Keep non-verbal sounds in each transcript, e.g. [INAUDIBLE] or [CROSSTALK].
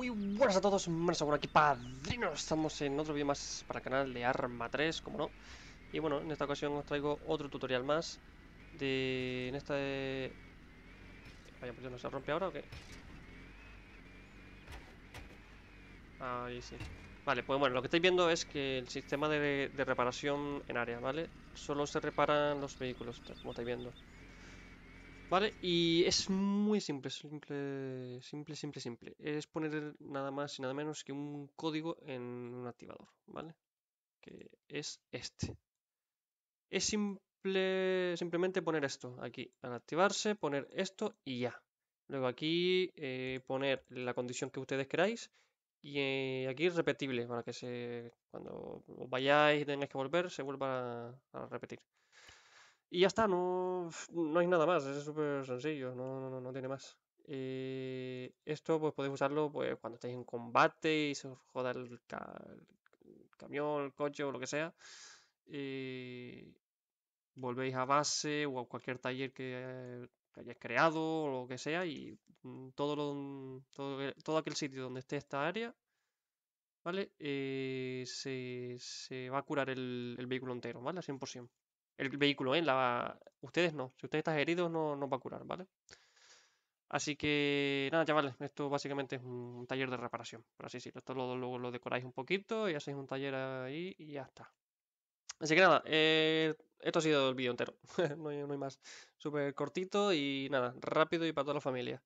Muy buenas a todos, buenas aquí padrinos, estamos en otro vídeo más para el canal de Arma 3, como no Y bueno, en esta ocasión os traigo otro tutorial más De... en esta de... Vaya, pues no se rompe ahora o qué Ahí sí Vale, pues bueno, lo que estáis viendo es que el sistema de, de reparación en área, ¿vale? Solo se reparan los vehículos, como estáis viendo ¿Vale? Y es muy simple, simple, simple, simple, simple. Es poner nada más y nada menos que un código en un activador, ¿vale? Que es este. Es simple, simplemente poner esto aquí. Al activarse, poner esto y ya. Luego aquí eh, poner la condición que ustedes queráis. Y eh, aquí repetible, para que se, cuando vayáis y tengáis que volver, se vuelva a repetir. Y ya está, no, hay nada más, es súper sencillo, no, tiene más. Eh, esto pues podéis usarlo pues, cuando estáis en combate y se os joda el, camión, el coche o lo que sea. Eh, volvéis a base o a cualquier taller que, hayáis creado o lo que sea y mm, todo, e, todo aquel sitio donde esté esta área, ¿vale? Eh, se, va a curar el, vehículo entero, ¿vale? 100% el vehículo, en ¿eh? La... Ustedes no. Si ustedes están heridos, no nos va a curar, ¿vale? Así que, nada, chavales, esto básicamente es un taller de reparación, pero así sí. Esto luego lo, decoráis un poquito y hacéis un taller ahí y ya está. Así que nada, eh, esto ha sido el vídeo entero. [LAUGHS] no, hay, no, hay, más. Súper cortito y nada, rápido y para toda la familia.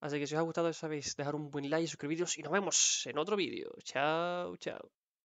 Así que si os ha gustado, ya sabéis, dejar un buen like, suscribiros y nos vemos en otro vídeo. Chao, chao.